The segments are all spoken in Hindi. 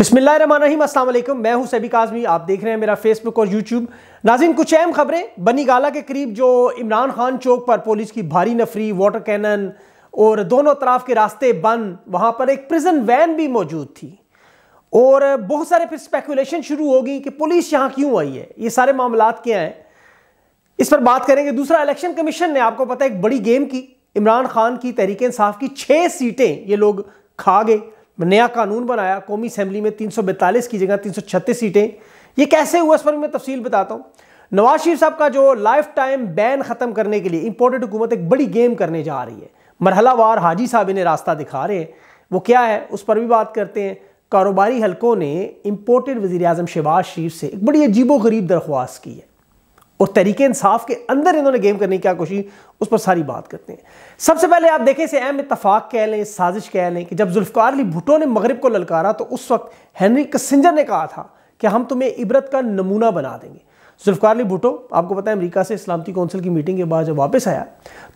बिस्मिल्लाम असलम मैं हूं सैबिक आजमी आप देख रहे हैं मेरा फेसबुक और यूट्यूब नाजिन कुछ अहम खबरें बनी गाला के करीब जो इमरान खान चौक पर पुलिस की भारी नफरी वाटर कैनन और दोनों तरफ के रास्ते बंद वहाँ पर एक प्रिजन वैन भी मौजूद थी और बहुत सारे फिर स्पेकुलेशन शुरू होगी कि पुलिस यहाँ क्यों आई है ये सारे मामला क्या हैं इस पर बात करेंगे दूसरा इलेक्शन कमीशन ने आपको पता है एक बड़ी गेम की इमरान खान की तहरीक इंसाफ की छः सीटें ये लोग खा गए नया कानून बनाया कौमी असम्बली में तीन की जगह तीन सीटें ये कैसे हुआ इस पर मैं तफसील बताता हूँ नवाज शरीफ साहब का जो लाइफ टाइम बैन ख़त्म करने के लिए इम्पोर्टेड हुकूमत एक बड़ी गेम करने जा रही है मरहलावार हाजी साहब इन्हें रास्ता दिखा रहे हैं वो क्या है उस पर भी बात करते हैं कारोबारी हलकों ने इम्पोर्टेड वजी अजम शहबाज शरीफ से एक बड़ी अजीबो गरीब दरख्वास्त की है और तरीके इंसाफ के अंदर इन्होंने गेम करने की क्या कोशिश उस पर सारी बात करते हैं सबसे पहले आप देखें इसे अहम इतफाक कह लें साजिश कह लें कि जब जुल्फकार अली भुटो ने मगरब को ललकारा तो उस वक्त हैनरी कसिंजर ने कहा था कि हम तुम्हें इबरत का नमूना बना देंगे जुल्फकार अली भुटो आपको पता है अमरीका से इस्लामती कौंसिल की मीटिंग के बाद जब वापस आया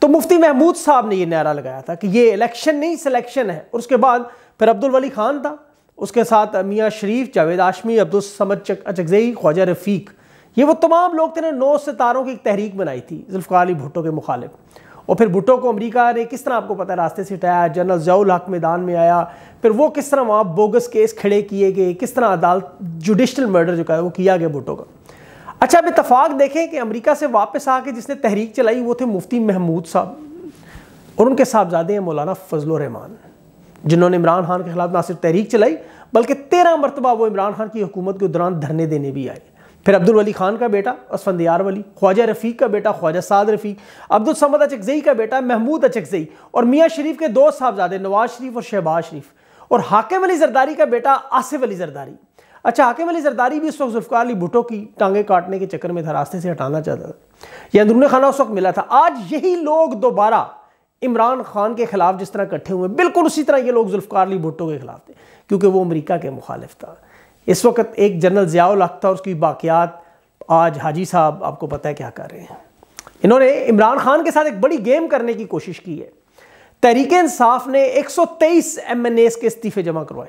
तो मुफ्ती महमूद साहब ने यह नारा लगाया था कि ये इलेक्शन नहीं सिलेक्शन है और उसके बाद फिर अब्दुल वली खान था उसके साथ मियाँ शरीफ जावेद आशमी अब्दुल समद चक अचगजई ख्वाजा रफ़ीक़ ये वो तमाम लोग थे ना नौ सितारों की एक तहरीक बनाई थी जुल्फ़ार अली भुट्टो के मुखालिफ और फिर भुट्टो को अमेरिका ने किस तरह आपको पता है रास्ते से हटाया जनरल जयाउल हक मैदान में आया फिर वो किस तरह वहाँ बोगस केस खड़े किए गए किस तरह अदालत जुडिशल मर्डर जो है वो किया गया भुट्टो का अच्छा अब इतफाक़ देखें कि अमरीका से वापस आके जिसने तहरीक चलाई वो थे मुफ्ती महमूद साहब और उनके साहबजादे हैं मौलाना फजलरहमान जिन्होंने इमरान खान के खिलाफ ना सिर्फ तहरीक चलाई बल्कि तेरह मरतबा वो इमरान खान की हुकूमत के दौरान धरने देने भी आए फिर अब्दुल वली खान का बेटा असफंदियार वली ख्वाजा रफ़ीक का बेटा ख्वाजा साद रफ़ीक अब्दुल समद अचकजई का बेटा महमूद अचकजई और मियाँ शरीफ के दो साहबजादे नवाज शरीफ और शहबाज शरीफ और हाकिम अली जरदारी का बेटा आसिफ अली जरदारी अच्छा हाकिम अली जरदारी भी उस वक्त जुल्फ़ार अली भुटो की टांगे काटने के चक्कर में था रास्ते से हटाना चाहता था यह अंदरून खाना उस वक्त मिला था आज यही लोग दोबारा इमरान खान के खिलाफ जिस तरह इकट्ठे हुए बिल्कुल उसी तरह ये लोग जुल्फ़ार अली भुटो के खिलाफ थे क्योंकि वो अमरीका के मुखालिफ था इस वक्त एक जनरल ज़ियाउल अख्तर उसकी बाकियात आज हाजी साहब आपको पता है क्या कर रहे हैं इन्होंने इमरान खान के साथ एक बड़ी गेम करने की कोशिश की है तहरीक इंसाफ ने 123 एस के इस्तीफे जमा करवाए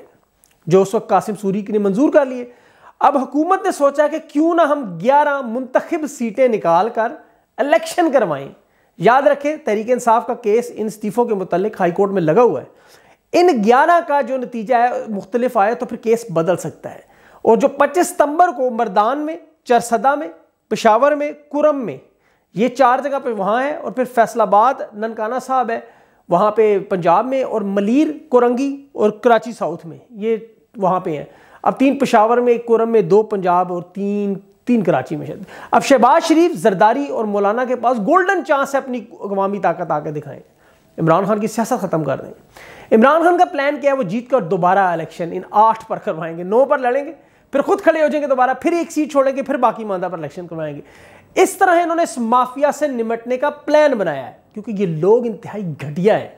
जो उस वक्त कासिम सूरी ने मंजूर कर लिए अब हुकूमत ने सोचा कि क्यों ना हम 11 मुंतखब सीटें निकाल कर इलेक्शन करवाएं याद रखें तहरीक इंसाफ का केस इन इस्तीफ़ों के मुतल हाईकोर्ट में लगा हुआ है इन ग्यारह का जो नतीजा है मुख्तलिफ आया तो फिर केस बदल सकता है और जो पच्चीस सितंबर को मरदान में चरसदा में पिशावर में कुरम में ये चार जगह पे वहाँ है और फिर फैसलाबाद ननकाना साहब है वहाँ पे पंजाब में और मलीर कोरंगी और कराची साउथ में ये वहाँ पे हैं अब तीन पिशावर में एक कोरम में दो पंजाब और तीन तीन कराची में शायद अब शहबाज शरीफ जरदारी और मौलाना के पास गोल्डन चांस है अपनी अवामी ताकत आकर दिखाएं इमरान खान की सियासत ख़त्म कर दें इमरान खान का प्लान क्या है वो जीत कर दोबारा इलेक्शन इन आठ पर करवाएंगे नौ पर लड़ेंगे फिर खुद खड़े हो जाएंगे दोबारा फिर एक सीट छोड़ेंगे फिर बाकी मादा पर इलेक्शन करवाएंगे इस तरह इन्होंने इस माफिया से निमटने का प्लान बनाया है क्योंकि ये लोग इंतहाई घटिया है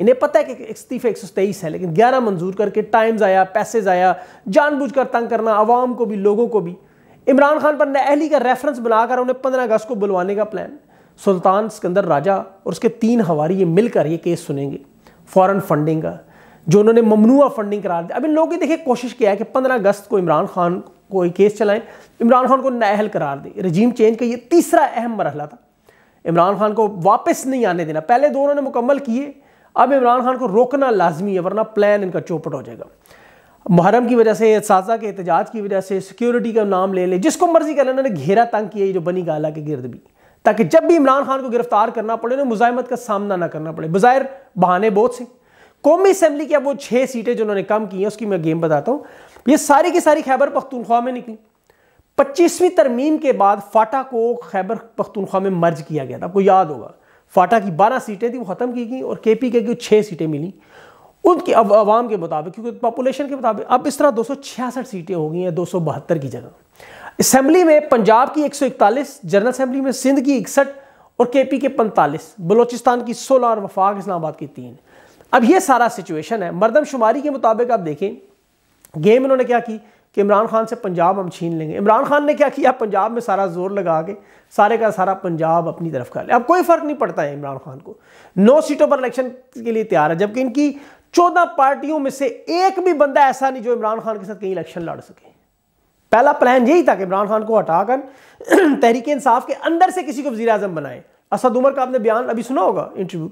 इन्हें पता है कि इस्तीफे एक सौ तेईस है लेकिन ग्यारह मंजूर करके टाइम्स आया पैसे आया जानबूझ कर तंग करना आवाम को भी लोगों को भी इमरान खान पर नहली का रेफरेंस बनाकर उन्हें पंद्रह अगस्त को बुलवाने का प्लान सुल्तान सिकंदर राजा और उसके तीन हवारी ये मिलकर ये केस सुनेंगे फ़ॉरन फंडिंग का जो उन्होंने ममनुआ फंडिंग करार दिया अब इन लोगों ने देखिए कोशिश किया है कि 15 अगस्त को इमरान खान कोई केस चलाएं इमरान खान को नाहल करार दें रजीम चेंज का ये तीसरा अहम मरहला था इमरान खान को वापस नहीं आने देना पहले दोनों ने मुकम्मल किए अब इमरान खान को रोकना लाजमी है वरना प्लान इनका चौपट हो जाएगा मुहरम की वजह से साजा के एहतजाज की वजह से सिक्योरिटी का नाम ले ले जिसको मर्जी कर लेना घेरा तंग किया जो बनी गाला के गिरद भी ताकि जब भी इमरान खान को गिरफ्तार करना पड़े उन्हें मुजामत का सामना ना करना पड़े बाहर बहाने बहुत से कौमी असम्बली की अब वो छः सीटें जो उन्होंने कम की हैं उसकी मैं गेम बताता हूँ ये सारी की सारी खैबर पख्तूनख्वा में निकली पच्चीसवीं तरमीम के बाद फाटा को खैबर पख्तूनख्वा में मर्ज किया गया था आपको याद होगा फाटा की बारह सीटें थी वो ख़त्म की गई और के पी के छः सीटें मिली उनकी अब आवाम के मुताबिक क्योंकि पॉपुलेशन के मुताबिक अब इस तरह दो सीटें हो गई हैं दो की जगह असम्बली में पंजाब की 141, जनरल असम्बली में सिंध की इकसठ और के पी के पैंतालीस बलोचिस्तान की सोलह और वफाक इस्लामाबाद की तीन अब ये सारा सिचुएशन है मरदमशुमारी के मुताबिक आप देखें गेम इन्होंने क्या की कि इमरान खान से पंजाब हम छीन लेंगे इमरान खान ने क्या किया पंजाब में सारा जोर लगा के सारे का सारा पंजाब अपनी तरफ कर ले अब कोई फ़र्क नहीं पड़ता है इमरान खान को नौ सीटों पर इलेक्शन के लिए तैयार है जबकि इनकी चौदह पार्टियों में से एक भी बंदा ऐसा नहीं जो इमरान खान के साथ कहीं इलेक्शन लड़ सके पहला प्लान यही था कि इमरान खान को हटाकर तहरीक इंसाफ के अंदर से किसी को वजी अजम बनाए असद उमर का आपने बयान अभी सुना होगा इंटरव्यू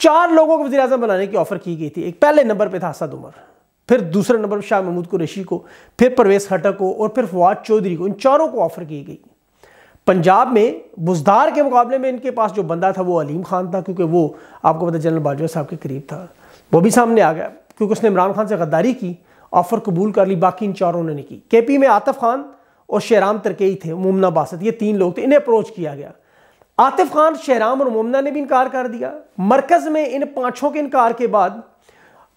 चार लोगों को वजी अजम बनाने की ऑफर की गई थी एक पहले नंबर पर था असद उमर फिर दूसरे नंबर पर शाह महमूद कुरेशी को फिर परवेज खटक को और फिर फवाद चौधरी को इन चारों को ऑफर की गई पंजाब में बुजदार के मुकाबले में इनके पास जो बंदा था वो अलीम खान था क्योंकि वो आपको पता जनरल बाजवा साहब के करीब था वो भी सामने आ गया क्योंकि उसने इमरान खान से गद्दारी की ऑफ़र कबूल कर ली बाकी इन चारों ने नहीं की के पी में आतिफ खान और शहराम तरकई थे मुमना बासत ये तीन लोग थे इन्हें अप्रोच किया गया आतिफ खान शहराम और मुमना ने भी इनकार कर दिया मरकज़ में इन पाँचों के इनकार के बाद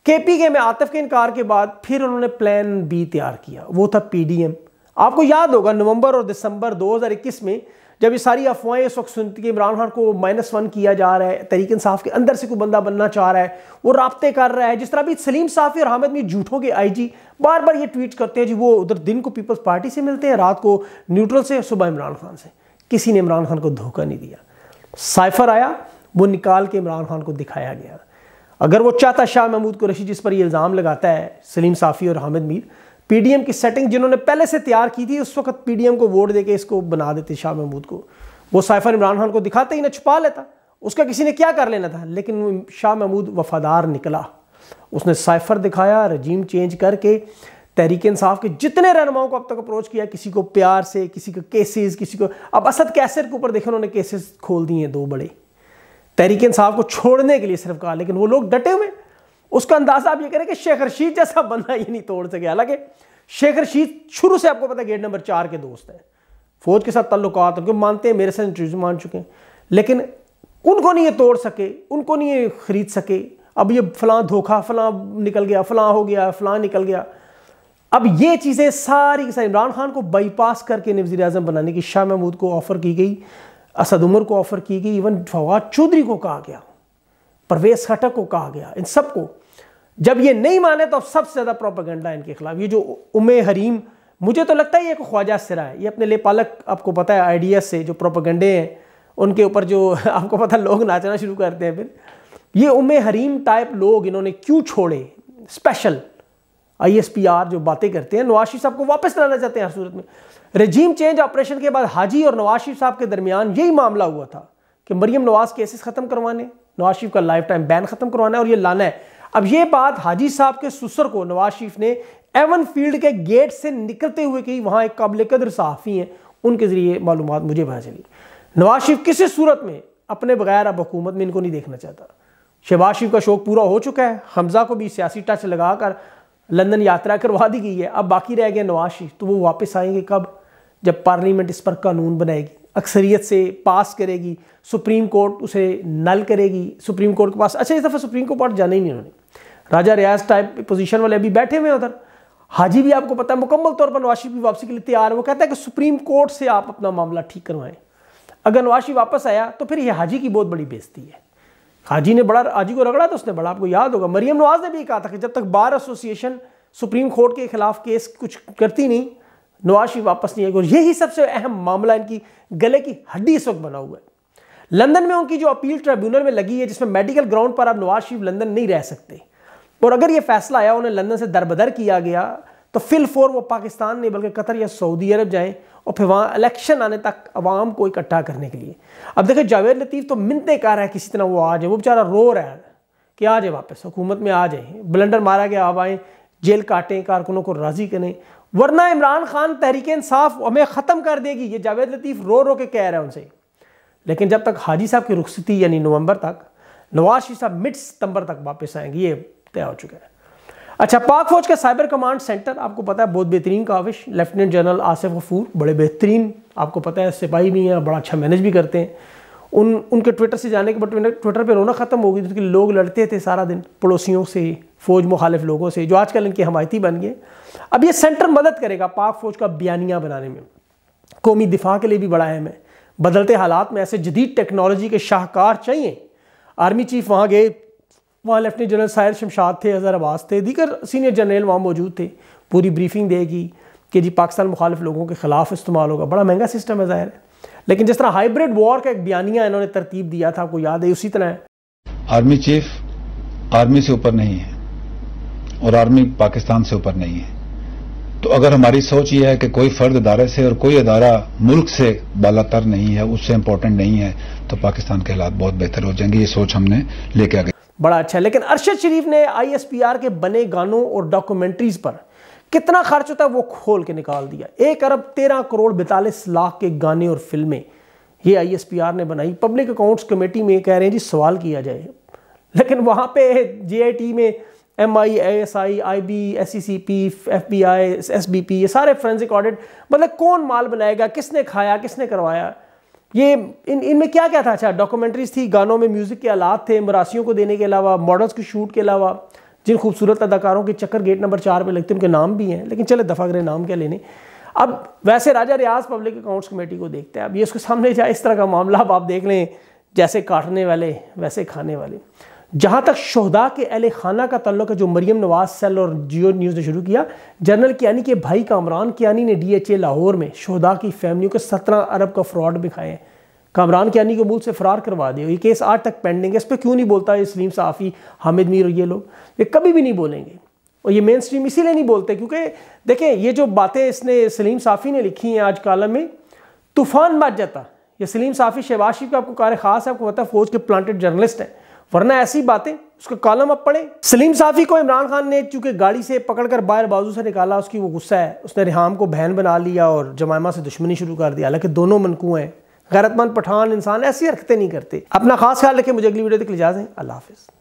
के पी के में आतिफ के इनकार के बाद फिर उन्होंने प्लान बी तैयार किया वो था पी डी एम आपको याद होगा नवंबर और दिसंबर 2021 में जब ये सारी अफवाहें इस वक्त सुनती कि इमरान खान को माइनस वन किया जा रहा है तरीक इंसाफ के अंदर से कोई बंदा बनना चाह रहा है वो रबते कर रहा है जिस तरह भी सलीम साफ़ी और हामिद में झूठों के आई जी बार बार ये ट्वीट करते हैं जी वो उधर दिन को पीपल्स पार्टी से मिलते हैं रात को न्यूट्रल से सुबह इमरान खान से किसी ने इमरान खान को धोखा नहीं दिया साइफर आया वो निकाल के इमरान खान को दिखाया गया अगर वो चाहता शाह महमूद को जिस पर ये इल्ज़ाम लगाता है सलीम साफ़ी और हामिद मीर पीडीएम की सेटिंग जिन्होंने पहले से तैयार की थी उस वक्त पीडीएम को वोट देके इसको बना देते शाह महमूद को वो साइफर इमरान खान को दिखाते ही ना छुपा लेता उसका किसी ने क्या कर लेना था लेकिन शाह महमूद वफादार निकला उसने साइफर दिखाया रजीम चेंज करके तहरीक इंसाफ के जितने रहनुमाओं को अब तक अप्रोच किया किसी को प्यार से किसी को केसेस किसी को अब असद कैसर के ऊपर देखे उन्होंने केसेस खोल दिए हैं दो बड़े तहरीक इंसाफ को छोड़ने के लिए सिर्फ कहा लेकिन वो लोग डटे हुए उसका अंदाजा आप ये करें कि शेख रशीद जैसा बंदा ये नहीं तोड़ सके हालांकि शेख रशीद शुरू से आपको पता है गेट नंबर चार के दोस्त हैं फौज के साथ तल्लुक उनके मानते हैं मेरे से इंटरव्यू मान चुके हैं लेकिन उनको नहीं ये तोड़ सके उनको नहीं ये खरीद सके अब ये फलां धोखा फलां निकल गया फलां हो गया फलां निकल गया अब ये चीज़ें सारी सारी इमरान खान को बाईपास करके इन्हें वजी अजम बनाने की शाह महमूद को ऑफ़र की गई असद उमर को ऑफ़र की गई इवन फवाद चौधरी को कहा गया प्रवेश घटक को कहा गया इन सबको जब ये नहीं माने तो अब सबसे ज़्यादा प्रोपागेंडा इनके खिलाफ ये जो उमे हरीम मुझे तो लगता है ये एक ख्वाजा सिरा है ये अपने लेपालक आपको पता है आइडिया से जो प्रोपागेंडे हैं उनके ऊपर जो आपको पता लोग नाचना शुरू करते हैं फिर ये उमे हरीम टाइप लोग इन्होंने क्यों छोड़े स्पेशल आईएसपीआर जो बातें करते हैं नवाज साहब को वापस लाना चाहते हैं हर सूरत में रजीम चेंज ऑपरेशन के बाद हाजी और नवाज साहब के दरमियान यही मामला हुआ था कि मरियम नवाज केसेस ख़त्म करवाने नवाज शरीफ का लाइफ टाइम बैन खत्म करवाना है और ये लाना है अब ये बात हाजी साहब के सुसर को नवाज शरीफ ने एवन फील्ड के गेट से निकलते हुए कही वहां एक काबिल कदर सहाफ़ी हैं उनके ज़रिए मालूम मुझे पता चली नवाज शरीफ किसी सूरत में अपने बगैर अब हुकूमत में इनको नहीं देखना चाहता शहबाज शरीफ का शौक पूरा हो चुका है हमजा को भी सियासी टच लगाकर लंदन यात्रा करवा दी गई है अब बाकी रह गया नवाज शरीफ तो वो वापस आएंगे कब जब पार्लियामेंट इस पर कानून बनाएगी अक्सरियत से पास करेगी सुप्रीम कोर्ट उसे नल करेगी सुप्रीम कोर्ट के पास अच्छा इस दफ़ा सुप्रीम कोर्ट जाना ही नहीं उन्होंने राजा रियाज टाइप पोजीशन वाले अभी बैठे हुए हैं उधर हाजी भी आपको पता है मुकम्मल तौर पर नवाशी भी की वापसी के लिए तैयार है वो कहता है कि सुप्रीम कोर्ट से आप अपना मामला ठीक करवाएं अगर नवाशी वापस आया तो फिर यह हाजी की बहुत बड़ी बेजती है हाजी ने बड़ा हाजी को रगड़ा तो उसने बड़ा आपको याद होगा मरियम नवाज ने भी कहा था कि जब तक बार एसोसिएशन सुप्रीम कोर्ट के खिलाफ केस कुछ करती नहीं नवाज शरीफ वापस नहीं आएगी और यही सबसे अहम मामला इनकी गले की हड्डी इस वक्त बना हुआ है लंदन में उनकी जो अपील ट्रिब्यूनल में लगी है जिसमें मेडिकल ग्राउंड पर आप नवाज शरीफ लंदन नहीं रह सकते और अगर ये फैसला आया उन्हें लंदन से दरबदर किया गया तो फिल फोर वो पाकिस्तान नहीं बल्कि कतर या सऊदी अरब जाएं और फिर वहाँ इलेक्शन आने तक आवाम को इकट्ठा करने के लिए अब देखो जावेद लतीफ़ तो मिनते कह रहा है किसी तरह वो आ जाए वो बेचारा रो रहा है कि आ जाए वापस हुकूमत में आ जाए ब्लंडर मारा गया आप आएँ जेल काटें कारकुनों को राज़ी करें वरना इमरान खान तहरीक इंसाफ हमें ख़त्म कर देगी ये जावेद लतीफ़ रो रो के कह रहे हैं उनसे लेकिन जब तक हाजी साहब की रुखसती यानी नवंबर तक नवाज शरीफ साहब मिड सितंबर तक वापस आएंगे ये तय हो चुका है अच्छा पाक फौज का साइबर कमांड सेंटर आपको पता है बहुत बेहतरीन काविश लेफ्टिनेंट जनरल आसिफ गफूर बड़े बेहतरीन आपको पता है सिपाही भी हैं बड़ा अच्छा मैनेज भी करते हैं उन उनके ट्विटर से जाने के बाद ट्विटर पर रोना ख़त्म हो गई क्योंकि लोग लड़ते थे सारा दिन पड़ोसियों से फौज मुखालिफ लोगों से जो आजकल इनकी हमायती बन गए अब ये सेंटर मदद करेगा पाक फौज का बयानिया बनाने में कौमी दिफा के लिए भी बड़ा अहम है बदलते हालात में ऐसे जदीद टेक्नोलॉजी के शाहकार चाहिए आर्मी चीफ वहाँ गए वहाँ लेफ्टिनेंट जनरल साहिर शमशाद थे अजहर अब्बास थे दीगर सीनियर जनरल वहाँ मौजूद थे पूरी ब्रीफिंग देगी कि जी पाकिस्तान मुखालिफ लोगों के ख़िलाफ़ इस्तेमाल होगा बड़ा महंगा सिस्टम है ज़ाहिर है लेकिन जिस तरह हाइब्रिड वॉर का एक बयानिया इन्होंने तरतीब दिया था आपको याद है उसी तरह आर्मी चीफ आर्मी से ऊपर नहीं है और आर्मी पाकिस्तान से ऊपर नहीं है तो अगर हमारी सोच यह है कि कोई फर्द अदारे से और कोई अदारा मुल्क से बालातर नहीं है उससे इंपॉर्टेंट नहीं है तो पाकिस्तान के हालात बहुत बेहतर हो जाएंगे ये सोच हमने लेके आ बड़ा अच्छा है लेकिन अरशद शरीफ ने आईएसपीआर के बने गानों और डॉक्यूमेंट्रीज पर कितना खर्च होता है वो खोल के निकाल दिया एक अरब तेरह करोड़ बैतालीस लाख के गाने और फिल्में ये आईएसपीआर ने बनाई पब्लिक अकाउंट्स कमेटी में कह रहे हैं जी सवाल किया जाए लेकिन वहाँ पे जेआईटी में M I S I I B S C C P F B I S B P ये सारे फ्रेंसिक ऑडिट मतलब कौन माल बनाएगा किसने खाया किसने करवाया ये इन इनमें क्या क्या था अच्छा डॉक्यूमेंट्रीज थी गानों में म्यूज़िक के आलात थे मरासियों को देने के अलावा मॉडल्स की शूट के अलावा जिन खूबसूरत अदाकारों के चक्कर गेट नंबर चार पे लगते हैं उनके नाम भी हैं लेकिन चले दफा करें नाम क्या लेने अब वैसे Raja Riaz public accounts committee को देखते हैं अब ये उसके सामने जाए इस तरह का मामला अब आप देख लें जैसे काटने वाले वैसे खाने वाले जहाँ तक शहदा के अहल खाना का तल्लक है जो मरियम नवाज सेल और जियो न्यूज़ ने शुरू किया जनरल कियानी के भाई कामरान कियानी ने डी एच ए लाहौर में शहदा की फैमिलियों के सत्रह अरब का फ्रॉड भी खाए हैं कामरान कियानी को मूल से फरार करवा दिया ये केस आज तक पेंडिंग है इस पर क्यों नहीं बोलता है इसलीम साफ़ी हामिद मीर और ये लोग ये कभी भी नहीं बोलेंगे और ये मेन स्ट्रीम इसीलिए नहीं बोलते क्योंकि देखें ये जो बातें इसने सलीम साफ़ी ने लिखी हैं आज कालम में तूफ़ान बच जाता ये सलीम साफ़ी शहबाज शरीफ का आपको कार खास है आपको पता है फौज के प्लांटेड जर्नलिस्ट हैं वरना ऐसी बातें उसका कॉलम अब पढ़े सलीम साफ़ी को इमरान खान ने चूंकि गाड़ी से पकड़कर बाहर बाजू से निकाला उसकी वो गुस्सा है उसने रिहाम को बहन बना लिया और जमायमा से दुश्मनी शुरू कर दिया हालांकि दोनों मनकू हैं गैरतमंद पठान इंसान ऐसी हरकतें नहीं करते अपना खास ख्याल रखें मुझे अगली वीडियो तक ले अल्लाह हाफिज़